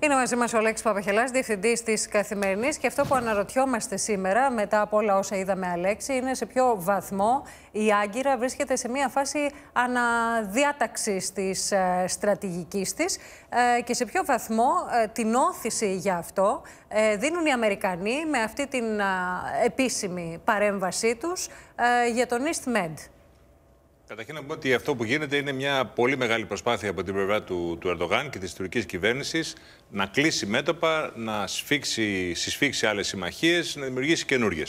Είναι μαζί μας ο Αλέξης Παπαχελάς, διευθυντής της Καθημερινής. Και αυτό που αναρωτιόμαστε σήμερα, μετά από όλα όσα είδαμε, Αλέξη, είναι σε ποιο βαθμό η Άγκυρα βρίσκεται σε μια φάση αναδιάταξης της ε, στρατηγικής της ε, και σε ποιο βαθμό ε, την όθηση για αυτό δίνουν οι Αμερικανοί με αυτή την επίσημη παρέμβασή τους για τον EastMed. Καταρχήν να πω ότι αυτό που γίνεται είναι μια πολύ μεγάλη προσπάθεια από την πλευρά του, του Ερντογάν και της τουρκικής κυβέρνησης να κλείσει μέτωπα, να σφίξει, συσφίξει άλλες συμμαχίες, να δημιουργήσει καινούριε.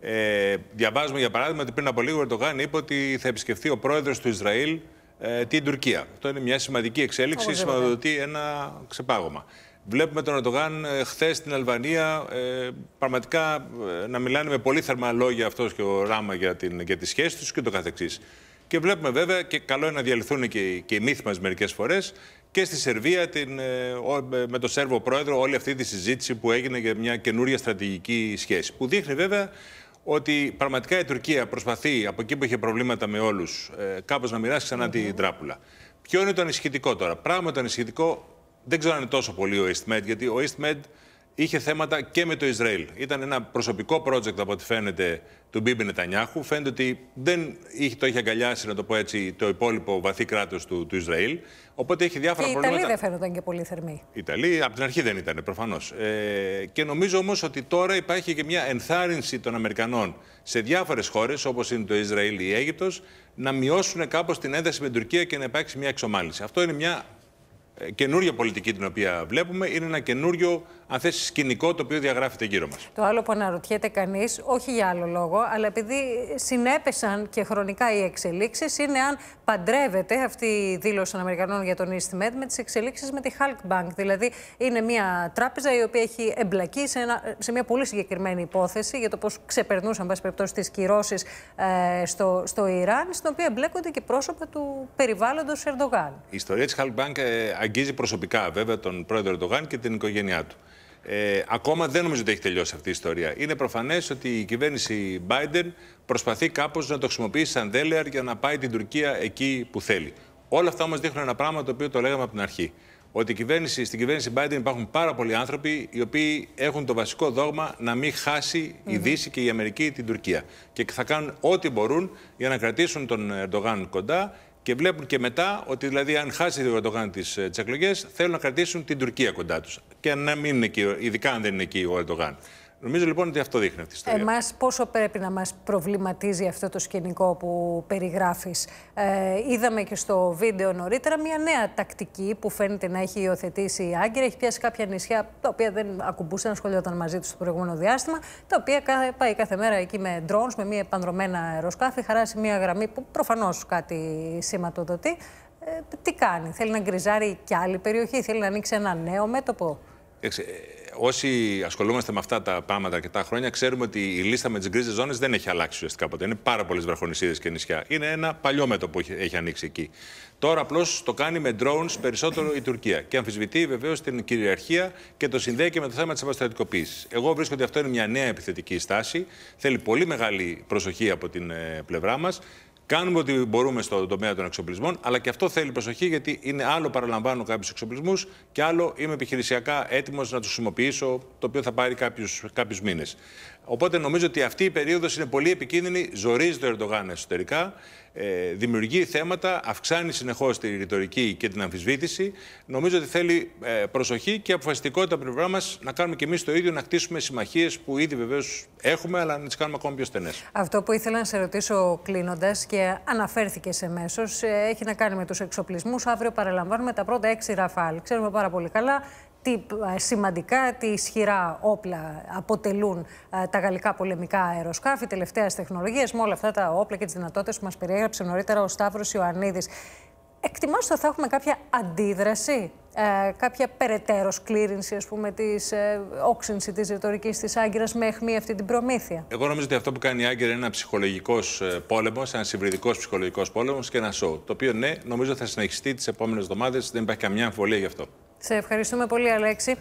ε, διαβάζουμε για παράδειγμα ότι πριν από λίγο ο Ερντογάν είπε ότι θα επισκεφθεί ο πρόεδρος του Ισραήλ ε, την Τουρκία. Αυτό είναι μια σημαντική εξέλιξη, σηματοδοτεί ένα ξεπάγωμα. Βλέπουμε τον Ερντογάν ε, χθες στην Αλβανία ε, πραγματικά ε, να μιλάνε με πολύ θερμά λόγια αυτός και ο Ράμα για, την, για τις σχέσεις τους και το καθεξής. Και βλέπουμε βέβαια και καλό είναι να διαλυθούν και, και οι μύθοι μας μερικές φορές και στη Σερβία την, ε, ε, με τον Σέρβο πρόεδρο όλη αυτή τη συζήτηση που έγινε για μια καινούρια στρατηγική σχέση. Που δείχνει βέβαια ότι πραγματικά η Τουρκία προσπαθεί από εκεί που είχε προβλήματα με όλους ε, κάπως να μοιράσει ξανά mm -hmm. την τράπουλα. Ποιο είναι το ανησυχητικό τώρα. Πράγμα το ανησυχητικό δεν ξέρω αν είναι τόσο πολύ ο EastMed, γιατί ο EastMed είχε θέματα και με το Ισραήλ. Ήταν ένα προσωπικό project από ό,τι φαίνεται του Μπίμπι Νετανιάχου. Φαίνεται ότι δεν είχε, το είχε αγκαλιάσει, να το πω έτσι, το υπόλοιπο βαθύ κράτος του, του Ισραήλ. Οπότε έχει διάφορα και προβλήματα. Οι Ιταλοί δεν φαίνονταν και πολύ θερμοί. Οι Ιταλοί από την αρχή δεν ήταν, προφανώς. Ε, και νομίζω όμως ότι τώρα υπάρχει και μια ενθάρρυνση των Αμερικανών σε διάφορες χώρες, όπως είναι το Ισραήλ ή η Αίγυπτος, να μειώσουν κάπως την ένταση με την Τουρκία και να υπάρξει μια εξομάλυση. Αυτό είναι μια ε, καινούργια πολιτική την οποία βλέπουμε, είναι ένα καινούριο, αν θες, σκηνικό το οποίο διαγράφεται γύρω μας. Το άλλο που αναρωτιέται κανείς, όχι για άλλο λόγο, αλλά επειδή συνέπεσαν και χρονικά οι εξελίξεις, είναι αν παντρεύεται αυτή η δήλωση των Αμερικανών για τον EastMed με τις εξελίξεις με τη Hulk Bank. Δηλαδή, είναι μια τράπεζα η οποία έχει εμπλακεί σε, μια πολύ συγκεκριμένη υπόθεση για το πώς ξεπερνούσαν, πάση περιπτώσει, τις κυρώσεις ε, στο, στο Ιράν, στην οποία εμπλέκονται και πρόσωπα του περιβάλλοντος Ερντογάν. Η ιστορία της Hulk Bank ε, αγγίζει προσωπικά βέβαια τον πρόεδρο Ερντογάν και την οικογένειά του. Ε, ακόμα δεν νομίζω ότι έχει τελειώσει αυτή η ιστορία. Είναι προφανές ότι η κυβέρνηση Biden προσπαθεί κάπως να το χρησιμοποιήσει σαν δέλεαρ για να πάει την Τουρκία εκεί που θέλει. Όλα αυτά όμως δείχνουν ένα πράγμα το οποίο το λέγαμε από την αρχή. Ότι κυβέρνηση, στην κυβέρνηση Biden υπάρχουν πάρα πολλοί άνθρωποι οι οποίοι έχουν το βασικό δόγμα να μην χάσει mm -hmm. η Δύση και η Αμερική την Τουρκία. Και θα κάνουν ό,τι μπορούν για να κρατήσουν τον Ερντογάν κοντά και βλέπουν και μετά ότι δηλαδή αν χάσει ο Ερντογάν τις ε, εκλογές, θέλουν να κρατήσουν την Τουρκία κοντά τους. Και να μην είναι εκεί, ειδικά αν δεν είναι εκεί ο Ερντογάν. Νομίζω λοιπόν ότι αυτό δείχνει αυτή η ιστορία. Εμάς πόσο πρέπει να μας προβληματίζει αυτό το σκηνικό που περιγράφεις. Ε, είδαμε και στο βίντεο νωρίτερα μια νέα τακτική που φαίνεται να έχει υιοθετήσει η Άγκυρα. Έχει πιάσει κάποια νησιά τα οποία δεν ακουμπούσαν, ασχολιόταν μαζί τους το προηγούμενο διάστημα, τα οποία πάει κάθε μέρα εκεί με ντρόνς, με μια επανδρομένα αεροσκάφη, χαράσει μια γραμμή που προφανώς κάτι σηματοδοτεί. Ε, τι κάνει, θέλει να γκριζάρει κι άλλη περιοχή, θέλει να ανοίξει ένα νέο μέτωπο. Ε, όσοι ασχολούμαστε με αυτά τα πράγματα αρκετά χρόνια, ξέρουμε ότι η λίστα με τις γκρίζε ζώνε δεν έχει αλλάξει ουσιαστικά ποτέ. Είναι πάρα πολλές βραχονισίδες και νησιά. Είναι ένα παλιό μέτωπο που έχει ανοίξει εκεί. Τώρα απλώς το κάνει με drones περισσότερο η Τουρκία. Και αμφισβητεί βεβαίως την κυριαρχία και το συνδέει και με το θέμα της αποστρατικοποίηση. Εγώ βρίσκω ότι αυτό είναι μια νέα επιθετική στάση. Θέλει πολύ μεγάλη προσοχή από την ε, πλευρά μας. Κάνουμε ό,τι μπορούμε στον τομέα των εξοπλισμών, αλλά και αυτό θέλει προσοχή γιατί είναι άλλο παραλαμβάνω κάποιους εξοπλισμούς και άλλο είμαι επιχειρησιακά έτοιμος να τους χρησιμοποιήσω, το οποίο θα πάρει κάποιους μήνες. Οπότε νομίζω ότι αυτή η περίοδος είναι πολύ επικίνδυνη, ζορίζει το Ερντογάν εσωτερικά. Ε, δημιουργεί θέματα, αυξάνει συνεχώς τη ρητορική και την αμφισβήτηση. Νομίζω ότι θέλει ε, προσοχή και αποφασιστικότητα από την πλευρά μας να κάνουμε και εμείς το ίδιο, να χτίσουμε συμμαχίες που ήδη βεβαίως έχουμε, αλλά να τις κάνουμε ακόμα πιο στενές. Αυτό που ήθελα να σε ρωτήσω κλείνοντας και αναφέρθηκε εμέσω ε, έχει να κάνει με τους εξοπλισμούς. Αύριο παραλαμβάνουμε τα πρώτα έξι ραφάλ. Ξέρουμε πάρα πολύ καλά τι ε, σημαντικά, τι ισχυρά όπλα αποτελούν ε, τα γαλλικά πολεμικά αεροσκάφη, τελευταία τεχνολογία, με όλα αυτά τα όπλα και τις δυνατότητες που μας περιέγραψε νωρίτερα ο Σταύρος Ιωαννίδης. Εκτιμάστε ότι θα έχουμε κάποια αντίδραση, ε, κάποια περαιτέρω σκλήρινση, ας πούμε, της ε, όξυνση της ρητορικής της Άγκυρας με αιχμή αυτή την προμήθεια. Εγώ νομίζω ότι αυτό που κάνει η Άγκυρα είναι ένα ψυχολογικο πολεμο ένας υβριδικός ψυχολογικο πολεμο και ένα σοου, το οποίο ναι, νομίζω θα συνεχιστεί τις επομενε εβδομαδε δεν υπάρχει καμιά αμφιβολία γι' αυτό. Σε ευχαριστούμε πολύ, Αλέξη.